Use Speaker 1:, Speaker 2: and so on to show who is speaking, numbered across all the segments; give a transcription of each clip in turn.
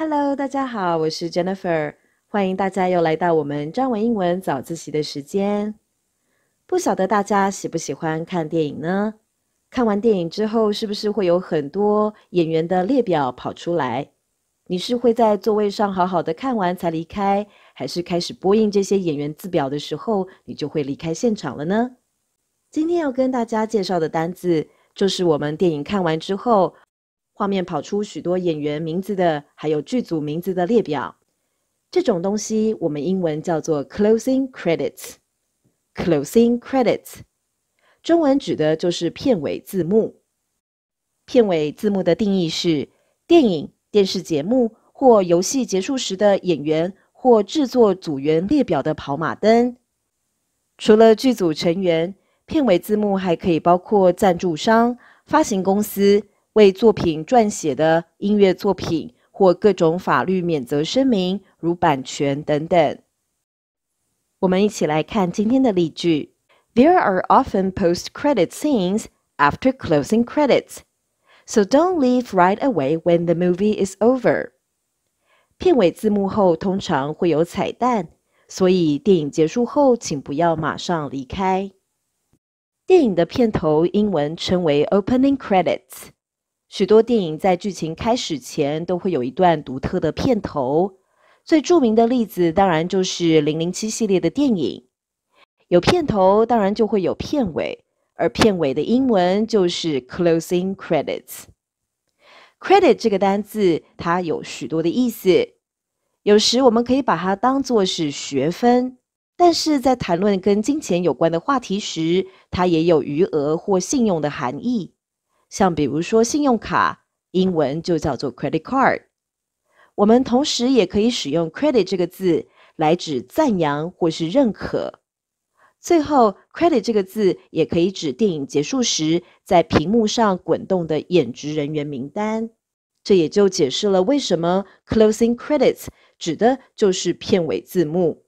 Speaker 1: Hello，大家好，我是 Jennifer，欢迎大家又来到我们张文英文早自习的时间。不晓得大家喜不喜欢看电影呢？看完电影之后，是不是会有很多演员的列表跑出来？你是会在座位上好好的看完才离开，还是开始播映这些演员字表的时候，你就会离开现场了呢？今天要跟大家介绍的单字，就是我们电影看完之后。画面跑出许多演员名字的，还有剧组名字的列表，这种东西我们英文叫做 closing credits。closing credits 中文指的就是片尾字幕。片尾字幕的定义是电影、电视节目或游戏结束时的演员或制作组员列表的跑马灯。除了剧组成员，片尾字幕还可以包括赞助商、发行公司。为作品撰写的音乐作品或各种法律免责声明，如版权等等。我们一起来看今天的例句：There are often post-credit scenes after closing credits, so don't leave right away when the movie is over. 片尾字幕后通常会有彩蛋，所以电影结束后请不要马上离开。电影的片头英文称为 opening credits。许多电影在剧情开始前都会有一段独特的片头，最著名的例子当然就是《零零七》系列的电影。有片头，当然就会有片尾，而片尾的英文就是 closing credits。credit 这个单字它有许多的意思，有时我们可以把它当做是学分，但是在谈论跟金钱有关的话题时，它也有余额或信用的含义。像比如说，信用卡英文就叫做 credit card。我们同时也可以使用 credit 这个字来指赞扬或是认可。最后，credit 这个字也可以指电影结束时在屏幕上滚动的演职人员名单。这也就解释了为什么 closing credits 指的就是片尾字幕。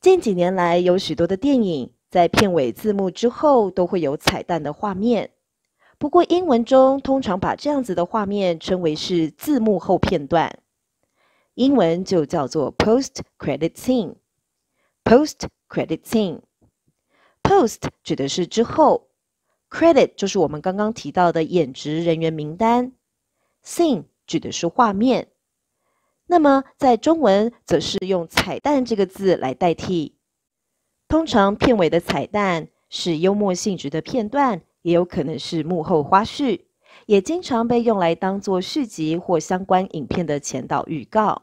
Speaker 1: 近几年来，有许多的电影在片尾字幕之后都会有彩蛋的画面。不过，英文中通常把这样子的画面称为是字幕后片段，英文就叫做 post credit scene。post credit scene post 指的是之后，credit 就是我们刚刚提到的演职人员名单，scene 指的是画面。那么在中文则是用彩蛋这个字来代替。通常片尾的彩蛋是幽默性质的片段。也有可能是幕后花絮，也经常被用来当做续集或相关影片的前导预告。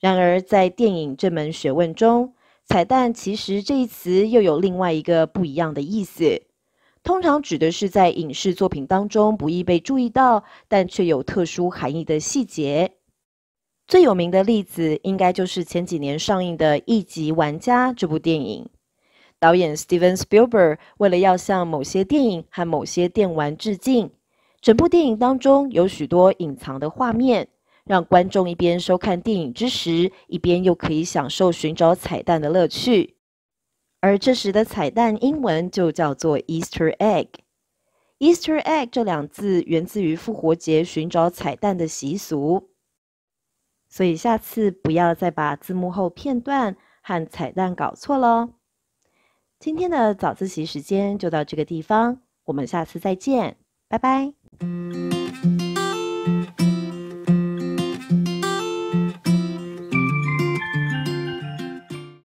Speaker 1: 然而，在电影这门学问中，“彩蛋”其实这一词又有另外一个不一样的意思，通常指的是在影视作品当中不易被注意到，但却有特殊含义的细节。最有名的例子应该就是前几年上映的《一级玩家》这部电影。导演 Steven Spielberg 为了要向某些电影和某些电玩致敬，整部电影当中有许多隐藏的画面，让观众一边收看电影之时，一边又可以享受寻找彩蛋的乐趣。而这时的彩蛋英文就叫做 Easter Egg。Easter Egg 这两字源自于复活节寻找彩蛋的习俗，所以下次不要再把字幕后片段和彩蛋搞错了。今天的早自习时间就到这个地方，我们下次再见，拜拜。